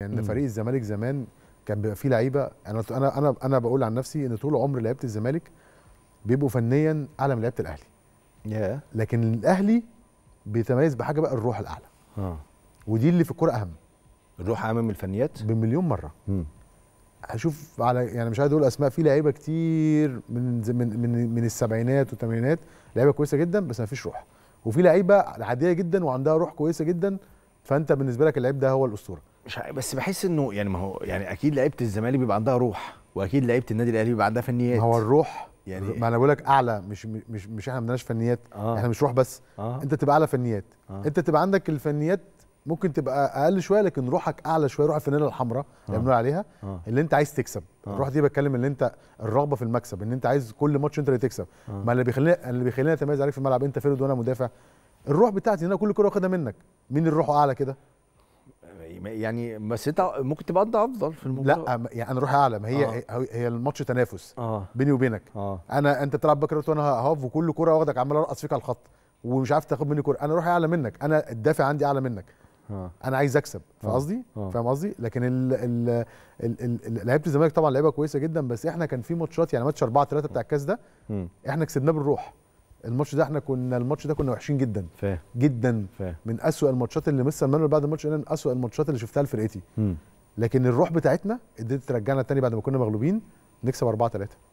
لان يعني فريق الزمالك زمان كان بيبقى فيه لعيبه انا انا انا بقول عن نفسي ان طول عمر لعيبه الزمالك بيبقوا فنيا اعلى من لعيبه الاهلي yeah. لكن الاهلي بيتميز بحاجه بقى الروح الاعلى آه. ودي اللي في الكوره اهم الروح اهم من الفنيات بمليون مره مم. هشوف على يعني مش عايز اقول اسماء في لعيبه كتير من من من, من السبعينات والثمانينات لعيبه كويسه جدا بس ما فيش روح وفي لعيبه عاديه جدا وعندها روح كويسه جدا فانت بالنسبه لك اللعيب ده هو الاسطوره مش بس بحس انه يعني ما هو يعني اكيد لعيبه الزمالك بيبقى عندها روح واكيد لعيبه النادي الاهلي بيبقى عندها فنيات ما هو الروح يعني ما انا بقول لك اعلى مش مش مش احنا ما عندناش فنيات آه. احنا مش روح بس آه. انت تبقى اعلى فنيات آه. انت تبقى عندك الفنيات ممكن تبقى اقل شويه لكن روحك اعلى شويه روح الفنانه الحمراء اللي آه. بنقول عليها آه. اللي انت عايز تكسب آه. الروح دي بتكلم اللي انت الرغبه في المكسب ان انت عايز كل ماتش انت اللي تكسب آه. ما اللي بيخلينا اللي بيخلينا نتميز عليك في الملعب انت فرد وانا مدافع الروح بتاعتي ان انا كل كره واخدها منك مين الروح اعلى كده يعني بس انت ممكن تبقى انت افضل في المباراه لا يعني انا روح اعلى ما هي آه. هي الماتش تنافس آه. بيني وبينك آه. انا انت بتلعب باك رايت وانا هاف وكل كوره واخدك عمال ارقص فيك على الخط ومش عارف تاخد مني كوره انا روحي اعلى منك انا الدافع عندي اعلى منك آه. انا عايز اكسب آه. فاهم قصدي آه. فاهم قصدي لكن لعيبه الزمالك طبعا لعيبه كويسه جدا بس احنا كان في ماتشات يعني ماتش 4 3 بتاع الكاس ده احنا كسبناه بالروح الماتش ده احنا كنا الماتش ده كنا وحشين جدا فاهم جدا فاهم من اسوء الماتشات اللي مستر مانويل بعد الماتش من اسوء الماتشات اللي شفتها لفرقتي لكن الروح بتاعتنا قدرت ترجعنا تاني بعد ما كنا مغلوبين نكسب 4 3